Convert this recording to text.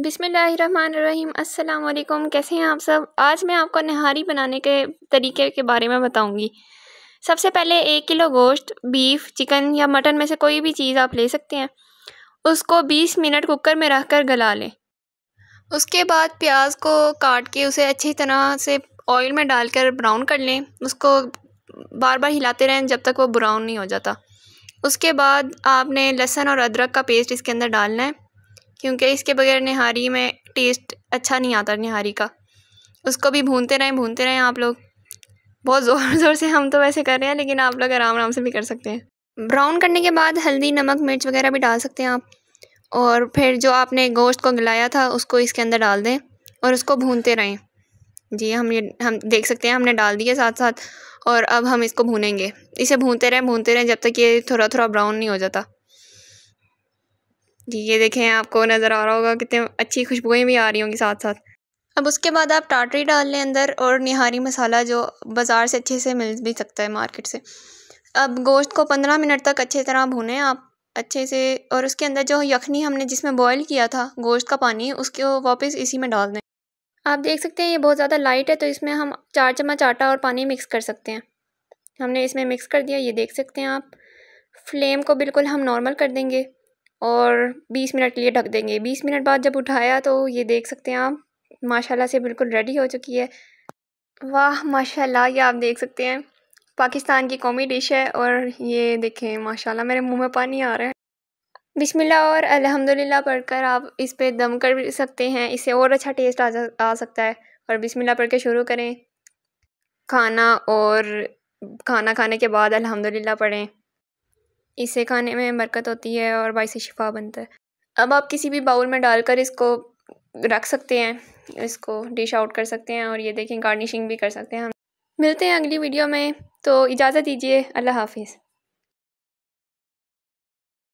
बिसमीम् अल्लाम कैसे हैं आप सब आज मैं आपको नहारी बनाने के तरीके के बारे में बताऊंगी सबसे पहले एक किलो गोश्त बीफ चिकन या मटन में से कोई भी चीज़ आप ले सकते हैं उसको 20 मिनट कुकर में रख कर गला लें उसके बाद प्याज को काट के उसे अच्छी तरह से ऑयल में डालकर ब्राउन कर लें उसको बार बार हिलाते रहें जब तक वो ब्राउन नहीं हो जाता उसके बाद आपने लहसुन और अदरक का पेस्ट इसके अंदर डालना है क्योंकि इसके बगैर निहारी में टेस्ट अच्छा नहीं आता निहारी का उसको भी भूनते रहें भूनते रहें आप लोग बहुत ज़ोर ज़ोर से हम तो वैसे कर रहे हैं लेकिन आप लोग आराम आराम से भी कर सकते हैं ब्राउन करने के बाद हल्दी नमक मिर्च वगैरह भी डाल सकते हैं आप और फिर जो आपने गोश्त को गलाया था उसको इसके अंदर डाल दें और उसको भूनते रहें जी हम ये हम देख सकते हैं हमने डाल दिए साथ साथ और अब हम इसको भूनेंगे इसे भूनते रहें भूनते रहें जब तक ये थोड़ा थोड़ा ब्राउन नहीं हो जाता जी ये देखें आपको नज़र आ रहा होगा कितने अच्छी खुशबूएँ भी आ रही होंगी साथ साथ अब उसके बाद आप टाटरी डाल लें अंदर और निहारी मसाला जो बाज़ार से अच्छे से मिल भी सकता है मार्केट से अब गोश्त को पंद्रह मिनट तक अच्छे तरह भुनें आप अच्छे से और उसके अंदर जो यखनी हमने जिसमें बॉईल किया था गोश्त का पानी उसको वापस इसी में डाल दें आप देख सकते हैं ये बहुत ज़्यादा लाइट है तो इसमें हम चार चम्मच आटा और पानी मिक्स कर सकते हैं हमने इसमें मिक्स कर दिया ये देख सकते हैं आप फ्लेम को बिल्कुल हम नॉर्मल कर देंगे और बीस मिनट के लिए ढक देंगे बीस मिनट बाद जब उठाया तो ये देख सकते हैं आप माशाल्लाह से बिल्कुल रेडी हो चुकी है वाह माशाल्लाह ये आप देख सकते हैं पाकिस्तान की कौमी डिश है और ये देखें माशाल्लाह मेरे मुंह में पानी आ रहा है बिस्मिल्लाह और अल्हम्दुलिल्लाह पढ़कर आप इस पे दम कर सकते हैं इससे और अच्छा टेस्ट आ, आ सकता है और बिस्मिल्लाह पढ़ के शुरू करें खाना और खाना खाने के बाद अल्हम्दुलिल्लाह पढ़ें इसे खाने में बरकत होती है और बाई से शिफा बनता है अब आप किसी भी बाउल में डालकर इसको रख सकते हैं इसको डिश आउट कर सकते हैं और ये देखें गार्निशिंग भी कर सकते हैं हम मिलते हैं अगली वीडियो में तो इजाज़त दीजिए अल्लाह हाफिज़